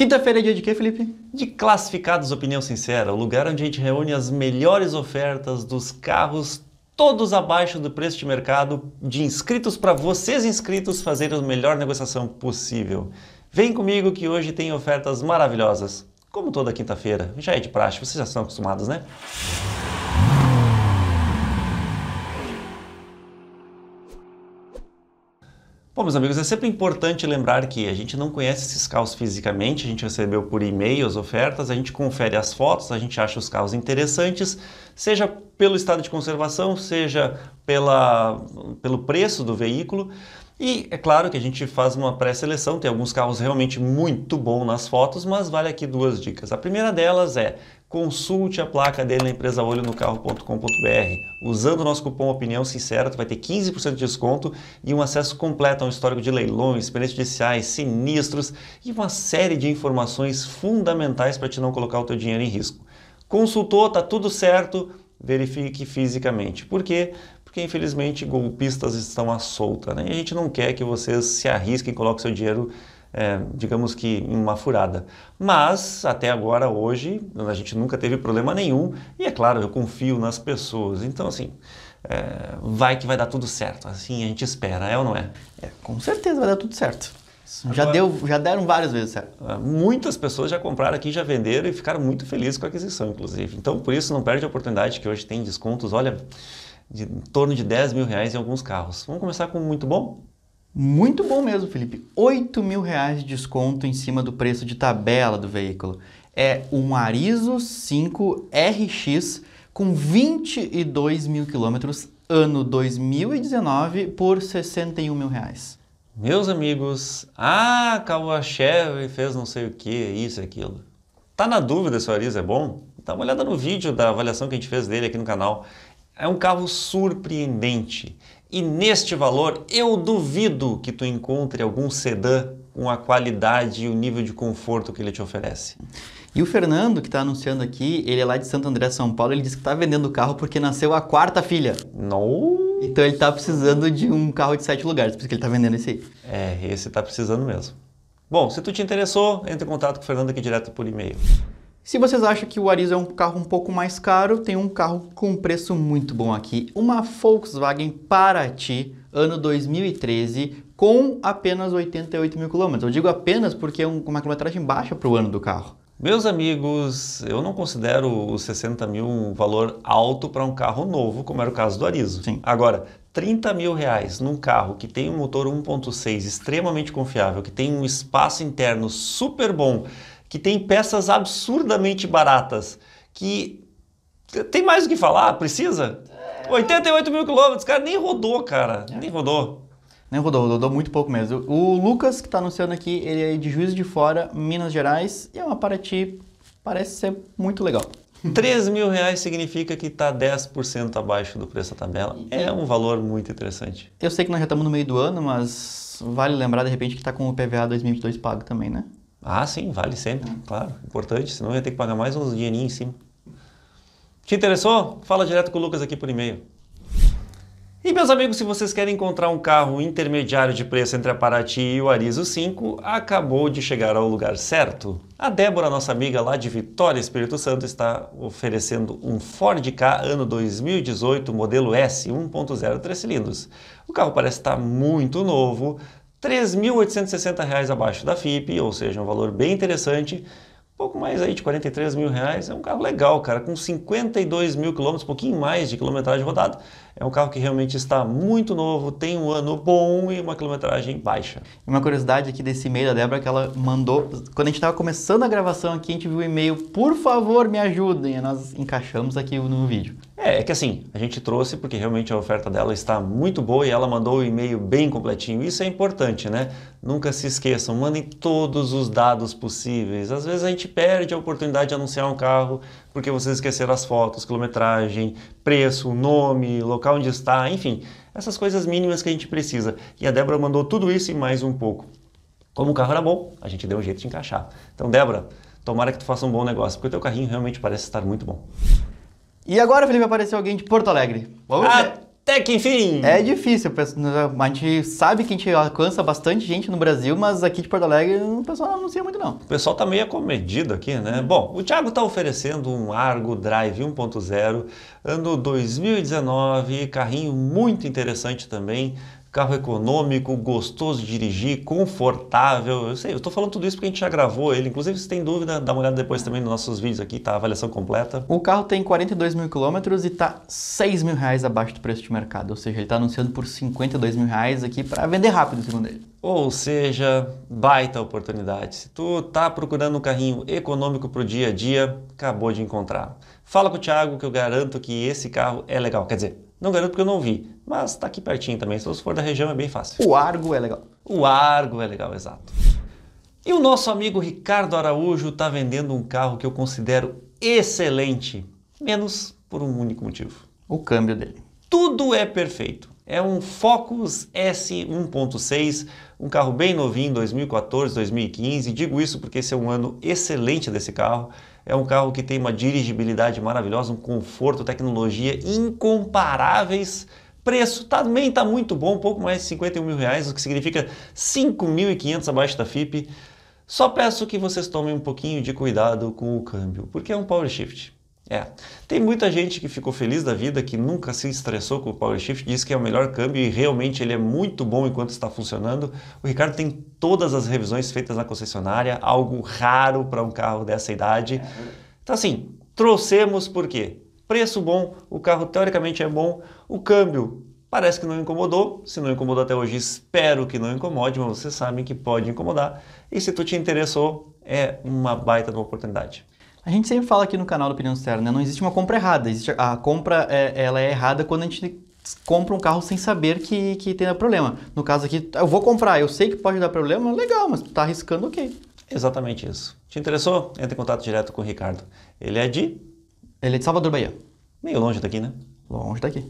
Quinta-feira é dia de quê, Felipe? De Classificados Opinião Sincera, o lugar onde a gente reúne as melhores ofertas dos carros todos abaixo do preço de mercado de inscritos para vocês inscritos fazerem a melhor negociação possível. Vem comigo que hoje tem ofertas maravilhosas. Como toda quinta-feira, já é de praxe, vocês já são acostumados, né? Bom, meus amigos, é sempre importante lembrar que a gente não conhece esses carros fisicamente, a gente recebeu por e mail as ofertas, a gente confere as fotos, a gente acha os carros interessantes, seja pelo estado de conservação, seja pela, pelo preço do veículo. E é claro que a gente faz uma pré-seleção, tem alguns carros realmente muito bons nas fotos, mas vale aqui duas dicas. A primeira delas é consulte a placa dele na empresa olho no carro.com.br. Usando o nosso cupom Opinião Sincera, tu vai ter 15% de desconto e um acesso completo a um histórico de leilões, beneficiais, sinistros e uma série de informações fundamentais para te não colocar o teu dinheiro em risco. Consultou, tá tudo certo, verifique fisicamente. Por quê? porque infelizmente golpistas estão à solta. Né? E a gente não quer que vocês se arrisquem e coloquem seu dinheiro, é, digamos que, em uma furada. Mas até agora, hoje, a gente nunca teve problema nenhum e é claro, eu confio nas pessoas. Então, assim. É, vai que vai dar tudo certo, assim a gente espera, é ou não é? é com certeza vai dar tudo certo. Agora, já, deu, já deram várias vezes certo. É, muitas pessoas já compraram aqui, já venderam e ficaram muito felizes com a aquisição, inclusive. Então, por isso, não perde a oportunidade que hoje tem descontos. Olha, de em torno de 10 mil reais em alguns carros. Vamos começar com muito bom? Muito bom mesmo, Felipe. 8 mil reais de desconto em cima do preço de tabela do veículo. É um Arizo 5 RX com 22 mil quilômetros, ano 2019, por 61 mil reais. Meus amigos, ah, Chevy, fez não sei o que, isso e aquilo. Tá na dúvida se o Arizo é bom? Dá uma olhada no vídeo da avaliação que a gente fez dele aqui no canal. É um carro surpreendente. E neste valor, eu duvido que tu encontre algum sedã com a qualidade e o nível de conforto que ele te oferece. E o Fernando, que está anunciando aqui, ele é lá de Santo André, São Paulo, ele disse que está vendendo o carro porque nasceu a quarta filha. Não! Então ele está precisando de um carro de sete lugares, por isso que ele está vendendo esse aí. É, esse está precisando mesmo. Bom, se tu te interessou, entre em contato com o Fernando aqui direto por e-mail. Se vocês acham que o Arizo é um carro um pouco mais caro, tem um carro com preço muito bom aqui. Uma Volkswagen Paraty, ano 2013, com apenas 88 mil quilômetros. Eu digo apenas porque é uma quilometragem baixa para o ano do carro. Meus amigos, eu não considero os 60 mil um valor alto para um carro novo, como era o caso do Arizo. Sim. Agora, 30 mil reais num carro que tem um motor 1.6 extremamente confiável, que tem um espaço interno super bom, que tem peças absurdamente baratas, que tem mais o que falar, precisa? 88 é. mil quilômetros, cara, nem rodou, cara, é. nem rodou. Nem rodou, rodou muito pouco mesmo. O Lucas, que está anunciando aqui, ele é de Juiz de Fora, Minas Gerais, e é uma Paraty, parece ser muito legal. 3 mil reais significa que está 10% abaixo do preço da tabela. É um valor muito interessante. Eu sei que nós já estamos no meio do ano, mas vale lembrar de repente que está com o PVA 2022 pago também, né? Ah, sim, vale sempre, claro, importante, senão eu ia ter que pagar mais uns dinheirinhos em cima. Te interessou? Fala direto com o Lucas aqui por e-mail. E meus amigos, se vocês querem encontrar um carro intermediário de preço entre a Paraty e o Arizo 5, acabou de chegar ao lugar certo. A Débora, nossa amiga lá de Vitória, Espírito Santo, está oferecendo um Ford Ka ano 2018, modelo S, 1.0 3 cilindros. O carro parece estar muito novo, R$ 3.860 abaixo da FIP, ou seja, um valor bem interessante. Pouco mais aí de 43 mil reais, é um carro legal, cara, com 52 mil quilômetros, pouquinho mais de quilometragem rodada. É um carro que realmente está muito novo, tem um ano bom e uma quilometragem baixa. Uma curiosidade aqui desse e-mail da Débora que ela mandou, quando a gente estava começando a gravação aqui, a gente viu o e-mail, por favor me ajudem, e nós encaixamos aqui no vídeo. É, é que assim, a gente trouxe porque realmente a oferta dela está muito boa e ela mandou o um e-mail bem completinho. Isso é importante, né? Nunca se esqueçam, mandem todos os dados possíveis. Às vezes a gente perde a oportunidade de anunciar um carro porque vocês esqueceram as fotos, quilometragem, preço, nome, local onde está, enfim, essas coisas mínimas que a gente precisa. E a Débora mandou tudo isso e mais um pouco. Como o carro era bom, a gente deu um jeito de encaixar. Então, Débora, tomara que tu faça um bom negócio, porque o teu carrinho realmente parece estar muito bom. E agora, Felipe, apareceu alguém de Porto Alegre. Vamos Até que enfim! É difícil, né, a gente sabe que a gente alcança bastante gente no Brasil, mas aqui de Porto Alegre o pessoal não anuncia muito não. O pessoal tá meio acomedido aqui, né? Hum. Bom, o Thiago tá oferecendo um Argo Drive 1.0, ano 2019, carrinho muito interessante também, carro econômico, gostoso de dirigir, confortável. Eu sei, eu estou falando tudo isso porque a gente já gravou ele. Inclusive, se tem dúvida, dá uma olhada depois também nos nossos vídeos aqui, tá? A avaliação completa. O carro tem 42 mil quilômetros e tá 6 mil reais abaixo do preço de mercado. Ou seja, ele está anunciando por 52 mil reais aqui para vender rápido, segundo ele. Ou seja, baita oportunidade. Se tu tá procurando um carrinho econômico para o dia a dia, acabou de encontrar. Fala com o Thiago que eu garanto que esse carro é legal. Quer dizer, não garanto porque eu não vi, mas está aqui pertinho também. Se você for da região é bem fácil. O Argo é legal. O Argo é legal, exato. E o nosso amigo Ricardo Araújo está vendendo um carro que eu considero excelente, menos por um único motivo: o câmbio dele. Tudo é perfeito. É um Focus S 1.6, um carro bem novinho, 2014, 2015. Digo isso porque esse é um ano excelente desse carro. É um carro que tem uma dirigibilidade maravilhosa, um conforto, tecnologia incomparáveis. Preço também está muito bom, um pouco mais de 51 mil reais, o que significa 5.500 abaixo da FIP. Só peço que vocês tomem um pouquinho de cuidado com o câmbio, porque é um power shift. É. Tem muita gente que ficou feliz da vida, que nunca se estressou com o Power Shift, diz que é o melhor câmbio e realmente ele é muito bom enquanto está funcionando. O Ricardo tem todas as revisões feitas na concessionária, algo raro para um carro dessa idade. Então, assim, trouxemos por quê? Preço bom, o carro teoricamente é bom, o câmbio parece que não incomodou. Se não incomodou até hoje, espero que não incomode, mas vocês sabem que pode incomodar. E se tu te interessou, é uma baita de uma oportunidade. A gente sempre fala aqui no canal do Opinião Externa, né? não existe uma compra errada. Existe a compra é, ela é errada quando a gente compra um carro sem saber que, que tem problema. No caso aqui, eu vou comprar, eu sei que pode dar problema, legal, mas tu tá arriscando, ok. Exatamente isso. Te interessou? Entre em contato direto com o Ricardo. Ele é de... Ele é de Salvador, Bahia. Meio longe daqui, né? Longe daqui.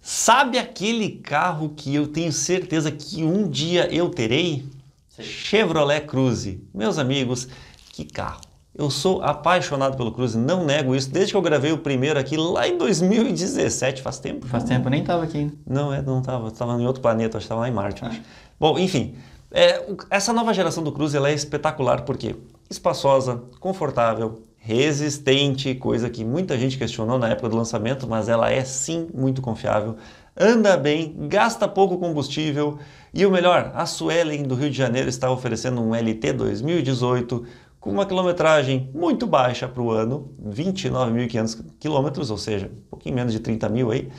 Sabe aquele carro que eu tenho certeza que um dia eu terei? Sim. Chevrolet Cruze. Meus amigos, que carro. Eu sou apaixonado pelo Cruze, não nego isso. Desde que eu gravei o primeiro aqui, lá em 2017, faz tempo. Faz tempo, eu nem estava aqui Não, é, não estava. Estava em outro planeta, estava lá em Marte. Ah. Bom, enfim. É, essa nova geração do Cruze ela é espetacular porque espaçosa, confortável, resistente, coisa que muita gente questionou na época do lançamento, mas ela é sim muito confiável. Anda bem, gasta pouco combustível e o melhor, a Suelen do Rio de Janeiro está oferecendo um LT 2018 com uma quilometragem muito baixa para o ano, 29.500 quilômetros, ou seja, um pouquinho menos de 30 mil aí,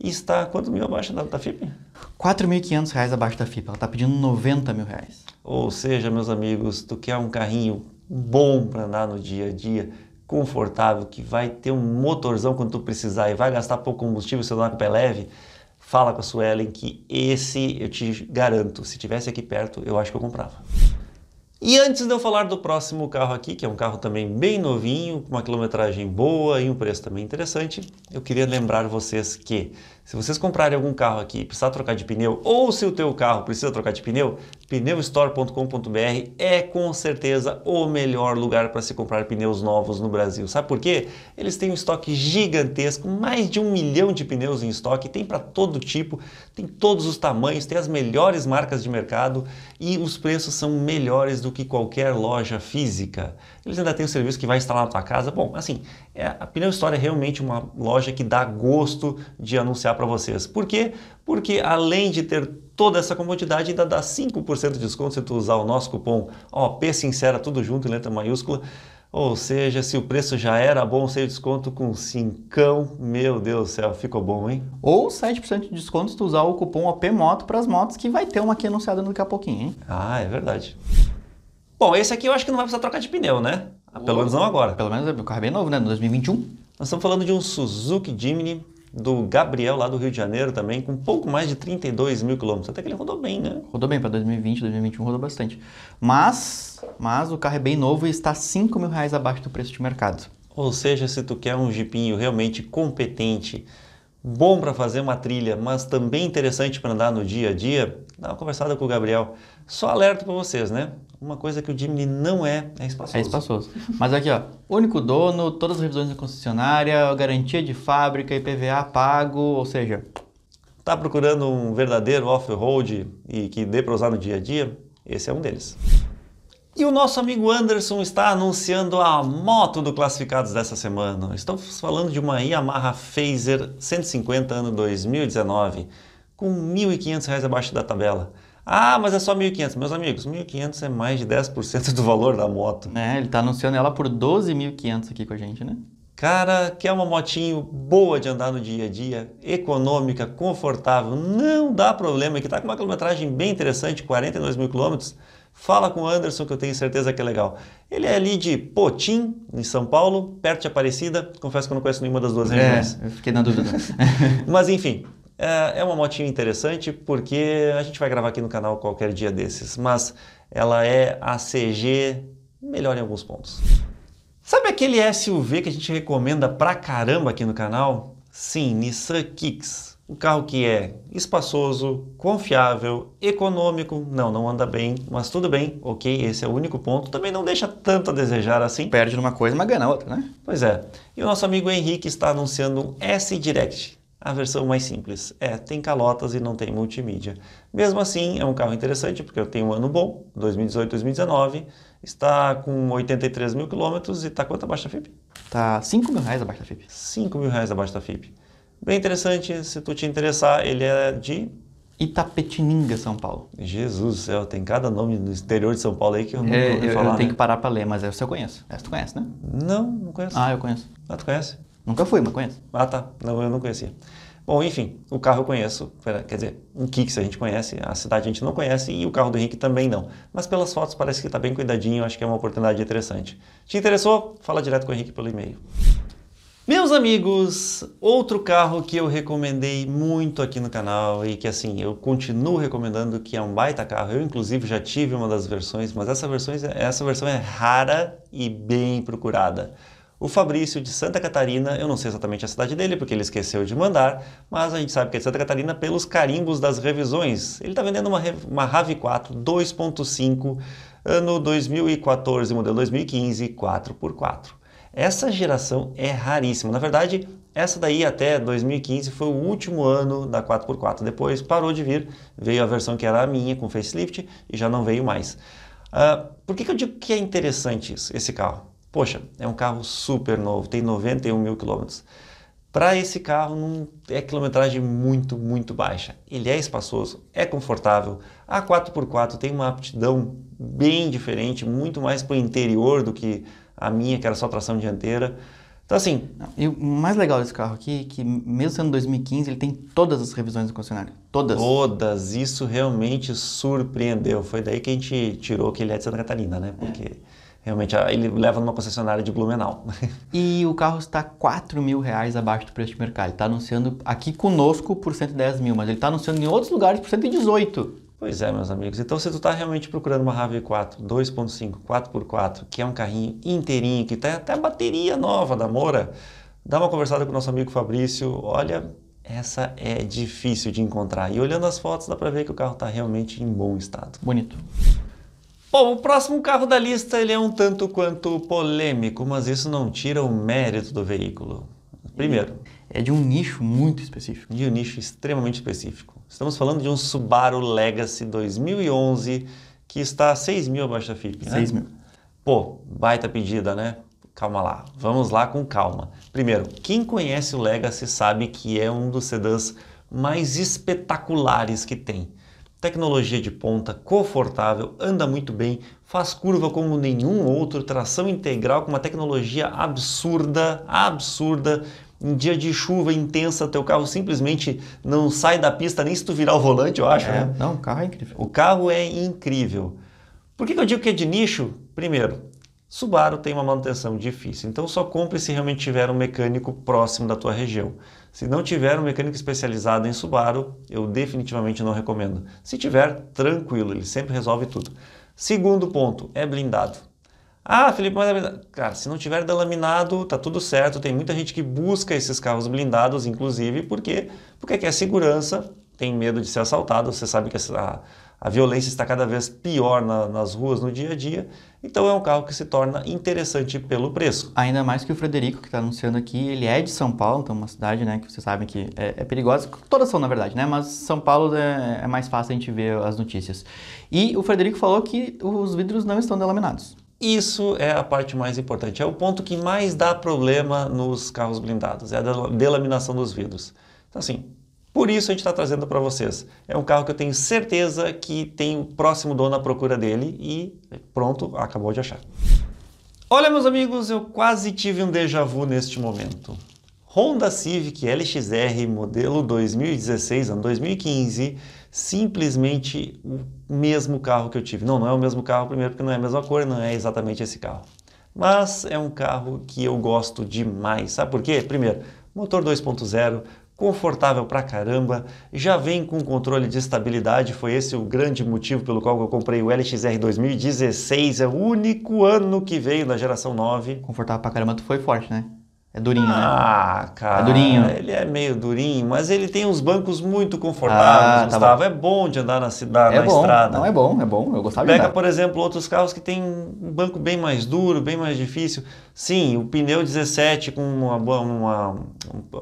e está quanto mil abaixo da, da FIP? 4.500 reais abaixo da FIP, ela está pedindo 90 mil reais. Ou seja, meus amigos, tu quer um carrinho bom para andar no dia a dia, confortável, que vai ter um motorzão quando tu precisar e vai gastar pouco combustível, seu nome é leve, fala com a Suelen que esse eu te garanto, se tivesse aqui perto, eu acho que eu comprava. E antes de eu falar do próximo carro aqui, que é um carro também bem novinho, com uma quilometragem boa e um preço também interessante, eu queria lembrar vocês que se vocês comprarem algum carro aqui e precisar trocar de pneu, ou se o teu carro precisa trocar de pneu, pneustore.com.br é com certeza o melhor lugar para se comprar pneus novos no Brasil. Sabe por quê? Eles têm um estoque gigantesco, mais de um milhão de pneus em estoque, tem para todo tipo, tem todos os tamanhos, tem as melhores marcas de mercado e os preços são melhores do que qualquer loja física eles ainda têm o serviço que vai instalar na tua casa. Bom, assim, é, a Pneu História é realmente uma loja que dá gosto de anunciar para vocês. Por quê? Porque além de ter toda essa comodidade, ainda dá 5% de desconto se tu usar o nosso cupom OP Sincera, tudo junto em letra maiúscula. Ou seja, se o preço já era bom, sem desconto com 5, meu Deus do céu, ficou bom, hein? Ou 7% de desconto se tu usar o cupom Moto para as motos, que vai ter uma aqui anunciada daqui a pouquinho, hein? Ah, é verdade. Bom, esse aqui eu acho que não vai precisar trocar de pneu, né? Ah, pelo menos não agora. Pelo menos o é carro é bem novo, né? No 2021. Nós estamos falando de um Suzuki Jimny do Gabriel lá do Rio de Janeiro também, com um pouco mais de 32 mil quilômetros. Até que ele rodou bem, né? Rodou bem, para 2020, 2021 rodou bastante. Mas, mas o carro é bem novo e está 5 mil reais abaixo do preço de mercado. Ou seja, se tu quer um jipinho realmente competente, bom para fazer uma trilha, mas também interessante para andar no dia a dia, dá uma conversada com o Gabriel. Só alerta para vocês, né? Uma coisa que o Jimny não é, é espaçoso. É espaçoso. Mas aqui, ó, único dono, todas as revisões da concessionária, garantia de fábrica, IPVA pago, ou seja... Tá procurando um verdadeiro off-road e que dê para usar no dia a dia? Esse é um deles. E o nosso amigo Anderson está anunciando a moto do Classificados dessa semana. Estamos falando de uma Yamaha Phaser 150 ano 2019, com R$ 1.500 abaixo da tabela. Ah, mas é só 1.500. Meus amigos, 1.500 é mais de 10% do valor da moto. É, ele está anunciando ela por 12.500 aqui com a gente, né? Cara, que é uma motinho boa de andar no dia a dia, econômica, confortável, não dá problema, que tá com uma quilometragem bem interessante, 42 mil quilômetros. Fala com o Anderson que eu tenho certeza que é legal. Ele é ali de Potim, em São Paulo, perto de Aparecida. Confesso que eu não conheço nenhuma das duas é, regiões. É, eu fiquei na dúvida. Mas enfim, é, é uma motinha interessante porque a gente vai gravar aqui no canal qualquer dia desses, mas ela é a CG melhor em alguns pontos. Sabe aquele SUV que a gente recomenda pra caramba aqui no canal? Sim, Nissan Kicks. Um carro que é espaçoso, confiável, econômico, não, não anda bem, mas tudo bem, ok, esse é o único ponto. Também não deixa tanto a desejar assim. Perde numa coisa, mas ganha outra, né? Pois é. E o nosso amigo Henrique está anunciando um S-Direct. A versão mais simples é, tem calotas e não tem multimídia. Mesmo assim, é um carro interessante porque eu tenho um ano bom, 2018, 2019, está com 83 mil quilômetros e está quanto abaixo da FIP? Está 5 mil reais abaixo da FIP. 5 mil reais abaixo da FIP. Bem interessante, se tu te interessar, ele é de... Itapetininga, São Paulo. Jesus do céu, tem cada nome no exterior de São Paulo aí que eu não é, ouvi falar. Eu tenho né? que parar para ler, mas essa eu conheço. Essa tu conhece, né? Não, não conheço. Ah, eu conheço. Ah, tu conhece? Nunca fui, mas conheço. Ah, tá. Não, eu não conhecia. Bom, enfim, o carro eu conheço, quer dizer, o Kicks a gente conhece, a cidade a gente não conhece e o carro do Henrique também não. Mas pelas fotos parece que está bem cuidadinho, acho que é uma oportunidade interessante. Te interessou? Fala direto com o Henrique pelo e-mail. Meus amigos, outro carro que eu recomendei muito aqui no canal e que assim, eu continuo recomendando que é um baita carro. Eu inclusive já tive uma das versões, mas essa versão, é, essa versão é rara e bem procurada. O Fabrício de Santa Catarina, eu não sei exatamente a cidade dele porque ele esqueceu de mandar, mas a gente sabe que é de Santa Catarina pelos carimbos das revisões. Ele está vendendo uma, uma RAV4 2.5, ano 2014, modelo 2015, 4x4. Essa geração é raríssima. Na verdade, essa daí até 2015 foi o último ano da 4x4. Depois parou de vir, veio a versão que era a minha com facelift e já não veio mais. Uh, por que, que eu digo que é interessante isso, esse carro? Poxa, é um carro super novo, tem 91 mil quilômetros. Para esse carro não é quilometragem muito, muito baixa. Ele é espaçoso, é confortável. A 4x4 tem uma aptidão bem diferente, muito mais para o interior do que a minha, que era só tração dianteira. Então, assim, e o mais legal desse carro aqui é que, mesmo sendo 2015, ele tem todas as revisões do concessionário. Todas. Todas. Isso realmente surpreendeu. Foi daí que a gente tirou que ele é de Santa Catarina, né? É. Porque é. realmente ele leva numa concessionária de Blumenau. E o carro está 4 mil reais abaixo do preço de mercado. Ele está anunciando aqui conosco por 110 mil, mas ele está anunciando em outros lugares por 118. Pois é, meus amigos. Então, se tu está realmente procurando uma RAV 4 2.5 4x4, que é um carrinho inteirinho, que tem até bateria nova da Moura, dá uma conversada com o nosso amigo Fabrício. Olha, essa é difícil de encontrar. E olhando as fotos, dá para ver que o carro está realmente em bom estado. Bonito. Bom, o próximo carro da lista ele é um tanto quanto polêmico, mas isso não tira o mérito do veículo. Primeiro. É de um nicho muito específico. De um nicho extremamente específico. Estamos falando de um Subaru Legacy 2011 que está 6 mil abaixo da FIP, né? mil. Pô, baita pedida, né? Calma lá, vamos lá com calma. Primeiro, quem conhece o Legacy sabe que é um dos sedãs mais espetaculares que tem. Tecnologia de ponta, confortável, anda muito bem, faz curva como nenhum outro, tração integral com uma tecnologia absurda, absurda, em dia de chuva intensa, teu carro simplesmente não sai da pista nem se tu virar o volante, eu acho. É, né? Não, o carro é incrível. O carro é incrível. Por que, que eu digo que é de nicho? Primeiro, Subaru tem uma manutenção difícil, então só compre se realmente tiver um mecânico próximo da tua região. Se não tiver um mecânico especializado em Subaru, eu definitivamente não recomendo. Se tiver, tranquilo, ele sempre resolve tudo. Segundo ponto, é blindado. Ah, Felipe, mas é cara, se não tiver delaminado, tá tudo certo. Tem muita gente que busca esses carros blindados, inclusive, porque porque quer segurança, tem medo de ser assaltado. Você sabe que a, a violência está cada vez pior na, nas ruas no dia a dia. Então é um carro que se torna interessante pelo preço. Ainda mais que o Frederico que está anunciando aqui, ele é de São Paulo, então é uma cidade, né, que vocês sabem que é, é perigosa. Todas são na verdade, né? Mas São Paulo é, é mais fácil a gente ver as notícias. E o Frederico falou que os vidros não estão delaminados. Isso é a parte mais importante, é o ponto que mais dá problema nos carros blindados, é a delaminação dos vidros. Então assim, por isso a gente está trazendo para vocês. É um carro que eu tenho certeza que tem o próximo dono à procura dele e pronto, acabou de achar. Olha meus amigos, eu quase tive um déjà vu neste momento. Honda Civic LXR modelo 2016, ano 2015, simplesmente o mesmo carro que eu tive. Não, não é o mesmo carro, primeiro, porque não é a mesma cor, não é exatamente esse carro. Mas é um carro que eu gosto demais. Sabe por quê? Primeiro, motor 2.0, confortável pra caramba, já vem com controle de estabilidade, foi esse o grande motivo pelo qual eu comprei o LXR 2016, é o único ano que veio na geração 9. Confortável pra caramba, tu foi forte, né? É durinho, ah, né? Ah, é cara. É durinho. Ele é meio durinho, mas ele tem uns bancos muito confortáveis, ah, tá Gustavo. bom. É bom de andar na cidade, é na bom. estrada. Não, é bom, é bom. Eu gostava Pega, de Pega, por exemplo, outros carros que tem um banco bem mais duro, bem mais difícil. Sim, o pneu 17 com uma, uma, uma,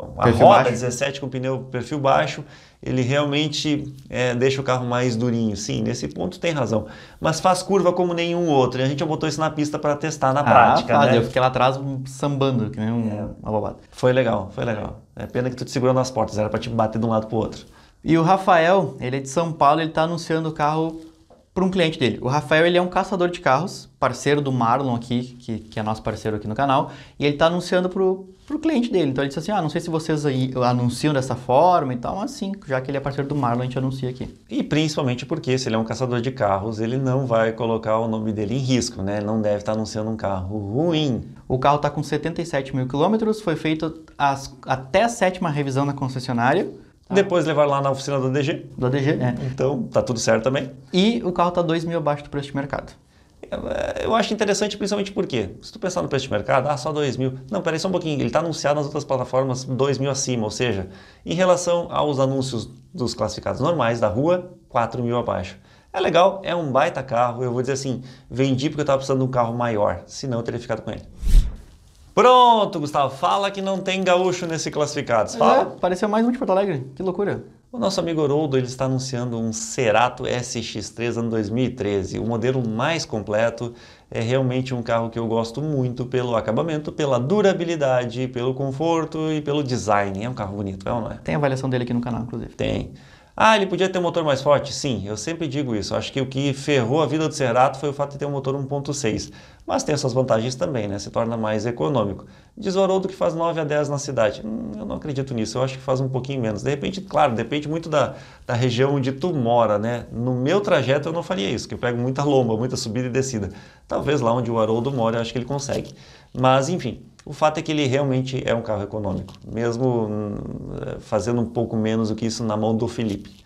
uma roda baixo. 17 com pneu perfil baixo ele realmente é, deixa o carro mais durinho. Sim, nesse ponto tem razão. Mas faz curva como nenhum outro. E a gente botou isso na pista para testar na ah, prática. Ah, né? Eu é, fiquei lá atrás sambando, que nem um, é. uma bobada. Foi legal, foi legal. É pena que tu te segurou nas portas, era para te bater de um lado para o outro. E o Rafael, ele é de São Paulo, ele está anunciando o carro para um cliente dele. O Rafael ele é um caçador de carros, parceiro do Marlon aqui, que, que é nosso parceiro aqui no canal, e ele está anunciando para o cliente dele. Então ele disse assim, ah, não sei se vocês aí anunciam dessa forma e tal, mas sim, já que ele é parceiro do Marlon, a gente anuncia aqui. E principalmente porque se ele é um caçador de carros, ele não vai colocar o nome dele em risco, né? Ele não deve estar tá anunciando um carro ruim. O carro está com 77 mil quilômetros, foi feito as, até a sétima revisão na concessionária, Tá. Depois levar lá na oficina da DG. Da DG, é. Então, tá tudo certo também. E o carro tá 2 mil abaixo do preço de mercado. Eu acho interessante principalmente porque, se tu pensar no preço de mercado, ah, só 2 mil. Não, peraí só um pouquinho, ele está anunciado nas outras plataformas 2 mil acima, ou seja, em relação aos anúncios dos classificados normais da rua, 4 mil abaixo. É legal, é um baita carro, eu vou dizer assim, vendi porque eu estava precisando de um carro maior, senão eu teria ficado com ele. Pronto, Gustavo. Fala que não tem gaúcho nesse classificado. Fala. É, pareceu mais um de Porto Alegre. Que loucura. O nosso amigo Oroldo ele está anunciando um Cerato SX3 ano 2013, o modelo mais completo. É realmente um carro que eu gosto muito pelo acabamento, pela durabilidade, pelo conforto e pelo design. É um carro bonito, é ou não é? Tem avaliação dele aqui no canal, inclusive. Tem. Ah, ele podia ter um motor mais forte? Sim, eu sempre digo isso. Acho que o que ferrou a vida do Cerato foi o fato de ter um motor 1.6. Mas tem suas vantagens também, né? Se torna mais econômico. Diz Haroldo que faz 9 a 10 na cidade. Hum, eu não acredito nisso, eu acho que faz um pouquinho menos. De repente, claro, depende muito da, da região onde tu mora, né? No meu trajeto eu não faria isso, que eu pego muita lomba, muita subida e descida. Talvez lá onde o Haroldo mora, eu acho que ele consegue. Mas, enfim, o fato é que ele realmente é um carro econômico, mesmo eh, fazendo um pouco menos do que isso na mão do Felipe.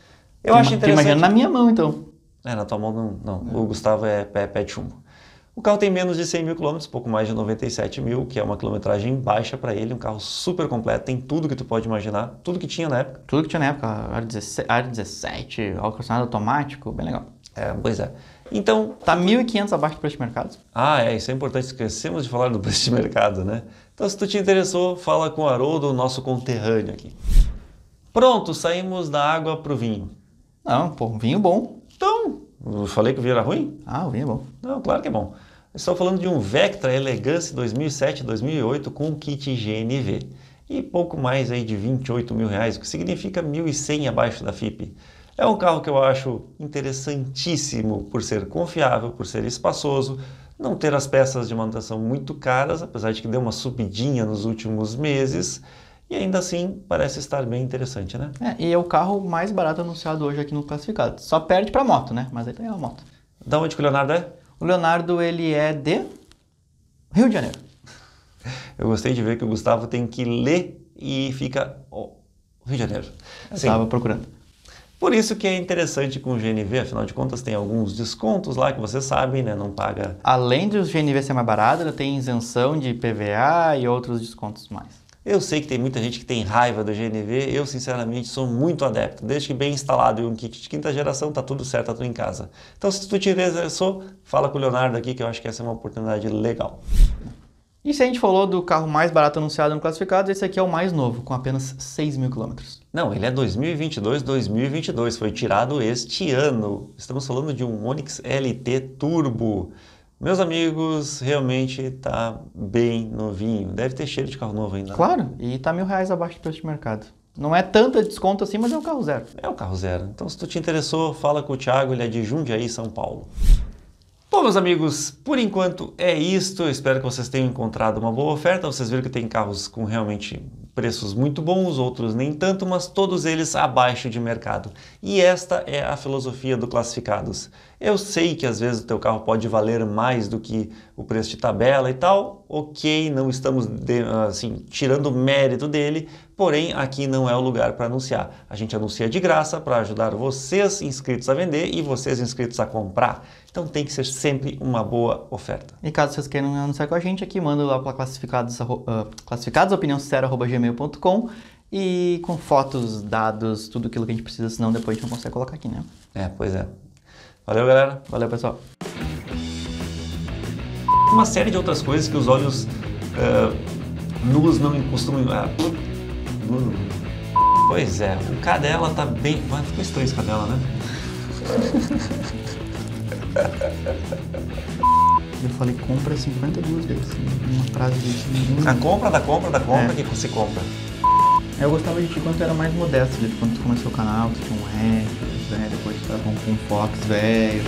Eu acho interessante. Imagina na minha mão, então. É, na tua mão não. não. É. O Gustavo é pé, pé de chumbo. O carro tem menos de 100 mil quilômetros, pouco mais de 97 mil, que é uma quilometragem baixa para ele, um carro super completo, tem tudo que tu pode imaginar, tudo que tinha na época. Tudo que tinha na época, ar 17, ar 17 ar-condicionado automático, bem legal. É, pois é. Então, está 1.500 abaixo do preço de mercado. Ah, é, isso é importante, esquecemos de falar do preço de mercado, né? Então, se tu te interessou, fala com o Haroldo, nosso conterrâneo aqui. Pronto, saímos da água para o vinho. Não, pô, vinho bom. Então, eu falei que o vinho era ruim? Ah, o vinho é bom. Não, claro que é bom. Estou falando de um Vectra Elegance 2007-2008 com kit GNV. E pouco mais aí de 28 mil reais, o que significa 1.100 abaixo da FIP. É um carro que eu acho interessantíssimo por ser confiável, por ser espaçoso, não ter as peças de manutenção muito caras, apesar de que deu uma subidinha nos últimos meses. E ainda assim, parece estar bem interessante, né? É, e é o carro mais barato anunciado hoje aqui no classificado. Só perde para moto, né? Mas aí tem tá a moto. Da onde que o Leonardo é? O Leonardo, ele é de Rio de Janeiro. Eu gostei de ver que o Gustavo tem que ler e fica oh, Rio de Janeiro. Assim, Estava procurando. Por isso que é interessante com o GNV, afinal de contas tem alguns descontos lá que você sabe, né? Não paga. Além do GNV ser mais barato, ela tem isenção de PVA e outros descontos mais. Eu sei que tem muita gente que tem raiva do GNV, eu sinceramente sou muito adepto. Desde que bem instalado e um kit de quinta geração, tá tudo certo, tá tudo em casa. Então se tu te interessou, fala com o Leonardo aqui que eu acho que essa é uma oportunidade legal. E se a gente falou do carro mais barato anunciado no classificado, esse aqui é o mais novo, com apenas 6 mil quilômetros. Não, ele é 2022, 2022, foi tirado este ano. Estamos falando de um Onix LT Turbo. Meus amigos, realmente tá bem novinho. Deve ter cheiro de carro novo ainda. Né? Claro, e tá mil reais abaixo do preço de mercado. Não é tanta desconto assim, mas é um carro zero. É um carro zero. Então, se tu te interessou, fala com o Thiago, ele é de Jundiaí, São Paulo. Bom, meus amigos, por enquanto é isto. Eu espero que vocês tenham encontrado uma boa oferta. Vocês viram que tem carros com realmente preços muito bons, outros nem tanto, mas todos eles abaixo de mercado. E esta é a filosofia do Classificados. Eu sei que às vezes o teu carro pode valer mais do que o preço de tabela e tal, ok, não estamos de, assim, tirando o mérito dele, porém aqui não é o lugar para anunciar. A gente anuncia de graça para ajudar vocês inscritos a vender e vocês inscritos a comprar. Então tem que ser sempre uma boa oferta. E caso vocês queiram anunciar com a gente aqui, manda lá para classificados, uh, ah, classificadosopiniãosincera.gmail.com e com fotos, dados, tudo aquilo que a gente precisa, senão depois a gente não consegue colocar aqui, né? É, pois é. Valeu, galera. Valeu, pessoal. Uma série de outras coisas que os olhos uh, nus não costumam... Uh, pois é, o cadela tá bem... Mas ficou estranho esse cadela, né? Eu falei compra 52 vezes, uma frase de. A ah, compra da tá, compra da tá, compra é. que você compra. Eu gostava de ti quando tu era mais modesto, de quando tu começou o canal, tu tinha um rap, né? depois tu tava com um Fox velho.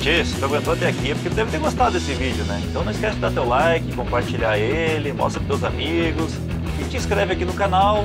Tchê, se tu aguentou até aqui é porque tu deve ter gostado desse vídeo, né? Então não esquece de dar teu like, compartilhar ele, mostra pros teus amigos e te inscreve aqui no canal